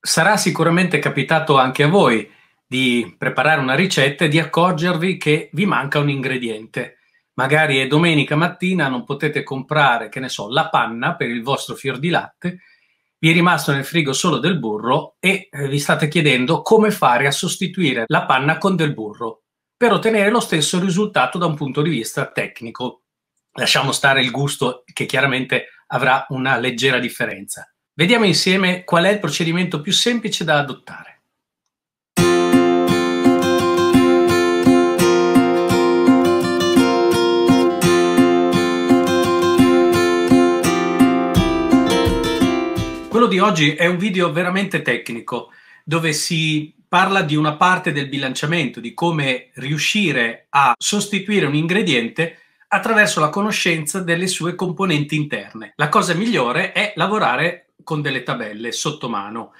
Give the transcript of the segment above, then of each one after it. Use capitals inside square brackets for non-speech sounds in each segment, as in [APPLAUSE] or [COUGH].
sarà sicuramente capitato anche a voi di preparare una ricetta e di accorgervi che vi manca un ingrediente. Magari è domenica mattina, non potete comprare, che ne so, la panna per il vostro fior di latte, vi è rimasto nel frigo solo del burro e eh, vi state chiedendo come fare a sostituire la panna con del burro per ottenere lo stesso risultato da un punto di vista tecnico. Lasciamo stare il gusto che chiaramente avrà una leggera differenza. Vediamo insieme qual è il procedimento più semplice da adottare. Quello di oggi è un video veramente tecnico dove si parla di una parte del bilanciamento, di come riuscire a sostituire un ingrediente attraverso la conoscenza delle sue componenti interne. La cosa migliore è lavorare con delle tabelle sotto mano.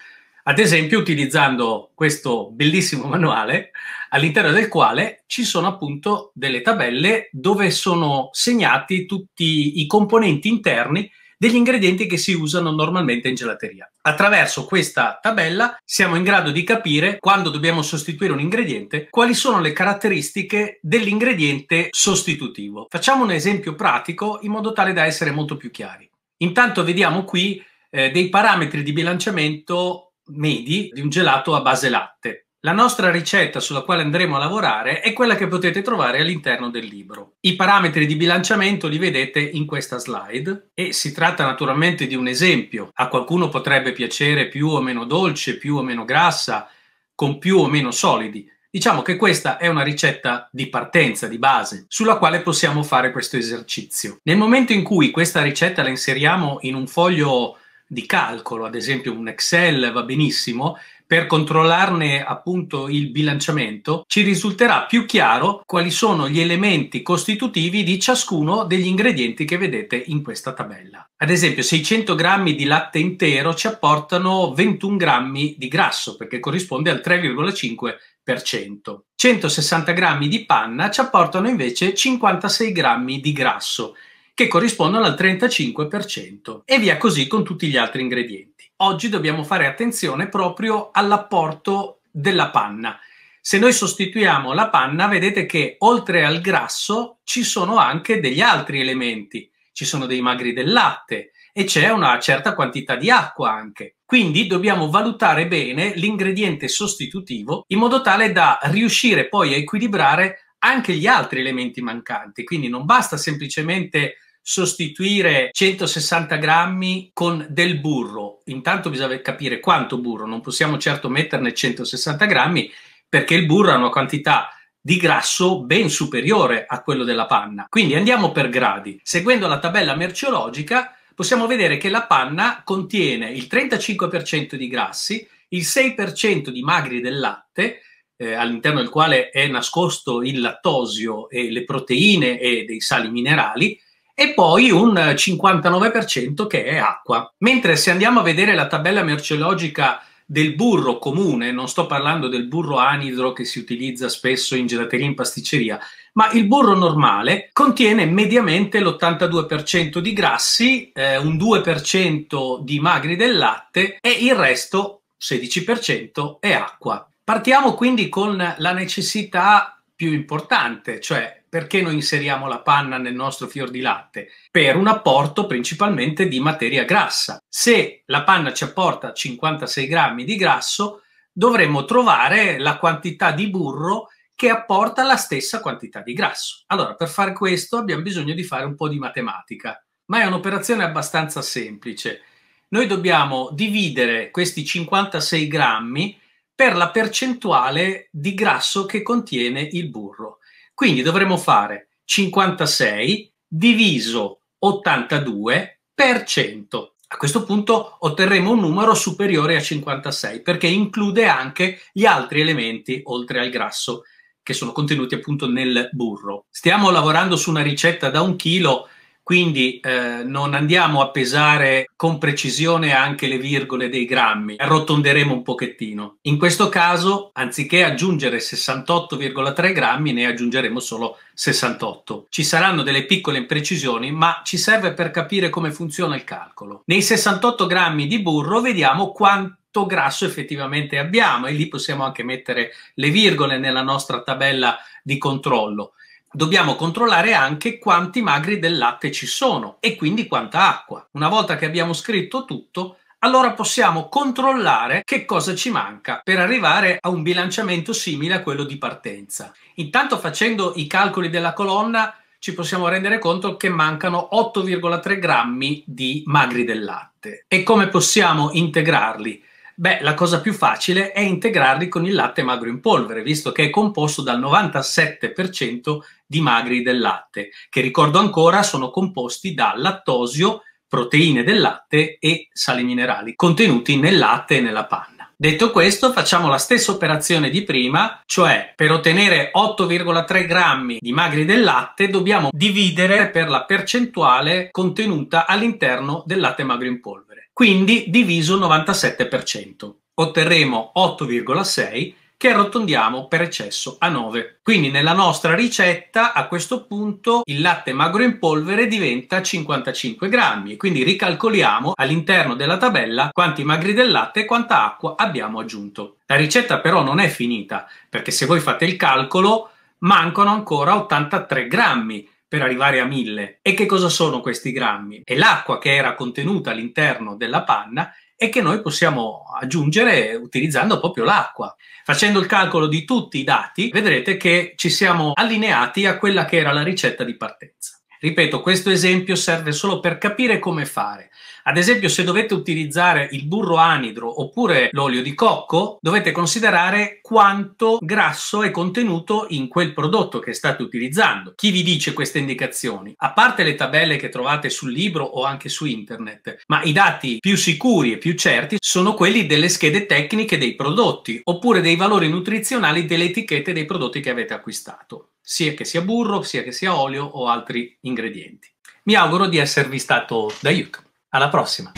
Ad esempio, utilizzando questo bellissimo [LAUGHS] manuale, all'interno del quale ci sono appunto delle tabelle dove sono segnati tutti i componenti interni degli ingredienti che si usano normalmente in gelateria. Attraverso questa tabella siamo in grado di capire quando dobbiamo sostituire un ingrediente quali sono le caratteristiche dell'ingrediente sostitutivo. Facciamo un esempio pratico in modo tale da essere molto più chiari. Intanto vediamo qui eh, dei parametri di bilanciamento medi di un gelato a base latte. La nostra ricetta sulla quale andremo a lavorare è quella che potete trovare all'interno del libro. I parametri di bilanciamento li vedete in questa slide e si tratta naturalmente di un esempio. A qualcuno potrebbe piacere più o meno dolce, più o meno grassa, con più o meno solidi. Diciamo che questa è una ricetta di partenza, di base, sulla quale possiamo fare questo esercizio. Nel momento in cui questa ricetta la inseriamo in un foglio di calcolo, ad esempio un Excel va benissimo, per controllarne appunto il bilanciamento, ci risulterà più chiaro quali sono gli elementi costitutivi di ciascuno degli ingredienti che vedete in questa tabella. Ad esempio, 600 grammi di latte intero ci apportano 21 grammi di grasso, perché corrisponde al 3,5%. 160 grammi di panna ci apportano invece 56 grammi di grasso, che corrispondono al 35% e via così con tutti gli altri ingredienti. Oggi dobbiamo fare attenzione proprio all'apporto della panna. Se noi sostituiamo la panna, vedete che oltre al grasso ci sono anche degli altri elementi. Ci sono dei magri del latte e c'è una certa quantità di acqua anche. Quindi dobbiamo valutare bene l'ingrediente sostitutivo in modo tale da riuscire poi a equilibrare anche gli altri elementi mancanti. Quindi non basta semplicemente sostituire 160 grammi con del burro. Intanto bisogna capire quanto burro, non possiamo certo metterne 160 grammi perché il burro ha una quantità di grasso ben superiore a quello della panna. Quindi andiamo per gradi. Seguendo la tabella merceologica possiamo vedere che la panna contiene il 35% di grassi, il 6% di magri del latte, eh, all'interno del quale è nascosto il lattosio e le proteine e dei sali minerali, e poi un 59% che è acqua. Mentre se andiamo a vedere la tabella merceologica del burro comune, non sto parlando del burro anidro che si utilizza spesso in gelateria e in pasticceria, ma il burro normale contiene mediamente l'82% di grassi, eh, un 2% di magri del latte e il resto, 16%, è acqua. Partiamo quindi con la necessità più importante, cioè perché noi inseriamo la panna nel nostro fior di latte? Per un apporto principalmente di materia grassa. Se la panna ci apporta 56 grammi di grasso, dovremmo trovare la quantità di burro che apporta la stessa quantità di grasso. Allora, per fare questo abbiamo bisogno di fare un po' di matematica, ma è un'operazione abbastanza semplice. Noi dobbiamo dividere questi 56 grammi per la percentuale di grasso che contiene il burro. Quindi dovremmo fare 56 diviso 82 per 100. A questo punto otterremo un numero superiore a 56 perché include anche gli altri elementi oltre al grasso che sono contenuti appunto nel burro. Stiamo lavorando su una ricetta da un chilo quindi eh, non andiamo a pesare con precisione anche le virgole dei grammi, arrotonderemo un pochettino. In questo caso, anziché aggiungere 68,3 grammi, ne aggiungeremo solo 68. Ci saranno delle piccole imprecisioni, ma ci serve per capire come funziona il calcolo. Nei 68 grammi di burro vediamo quanto grasso effettivamente abbiamo e lì possiamo anche mettere le virgole nella nostra tabella di controllo dobbiamo controllare anche quanti magri del latte ci sono e quindi quanta acqua. Una volta che abbiamo scritto tutto, allora possiamo controllare che cosa ci manca per arrivare a un bilanciamento simile a quello di partenza. Intanto facendo i calcoli della colonna ci possiamo rendere conto che mancano 8,3 grammi di magri del latte. E come possiamo integrarli? Beh, la cosa più facile è integrarli con il latte magro in polvere, visto che è composto dal 97% di magri del latte, che ricordo ancora sono composti da lattosio, proteine del latte e sali minerali contenuti nel latte e nella panna. Detto questo, facciamo la stessa operazione di prima, cioè per ottenere 8,3 grammi di magri del latte dobbiamo dividere per la percentuale contenuta all'interno del latte magro in polvere, quindi diviso il 97%. Otterremo 8,6 che arrotondiamo per eccesso a 9. Quindi nella nostra ricetta a questo punto il latte magro in polvere diventa 55 grammi e quindi ricalcoliamo all'interno della tabella quanti magri del latte e quanta acqua abbiamo aggiunto. La ricetta però non è finita perché se voi fate il calcolo mancano ancora 83 grammi per arrivare a 1000. E che cosa sono questi grammi? È l'acqua che era contenuta all'interno della panna e che noi possiamo aggiungere utilizzando proprio l'acqua. Facendo il calcolo di tutti i dati, vedrete che ci siamo allineati a quella che era la ricetta di partenza. Ripeto, questo esempio serve solo per capire come fare. Ad esempio, se dovete utilizzare il burro anidro oppure l'olio di cocco, dovete considerare quanto grasso è contenuto in quel prodotto che state utilizzando. Chi vi dice queste indicazioni? A parte le tabelle che trovate sul libro o anche su internet, ma i dati più sicuri e più certi sono quelli delle schede tecniche dei prodotti oppure dei valori nutrizionali delle etichette dei prodotti che avete acquistato sia che sia burro, sia che sia olio o altri ingredienti. Mi auguro di esservi stato d'aiuto. Alla prossima!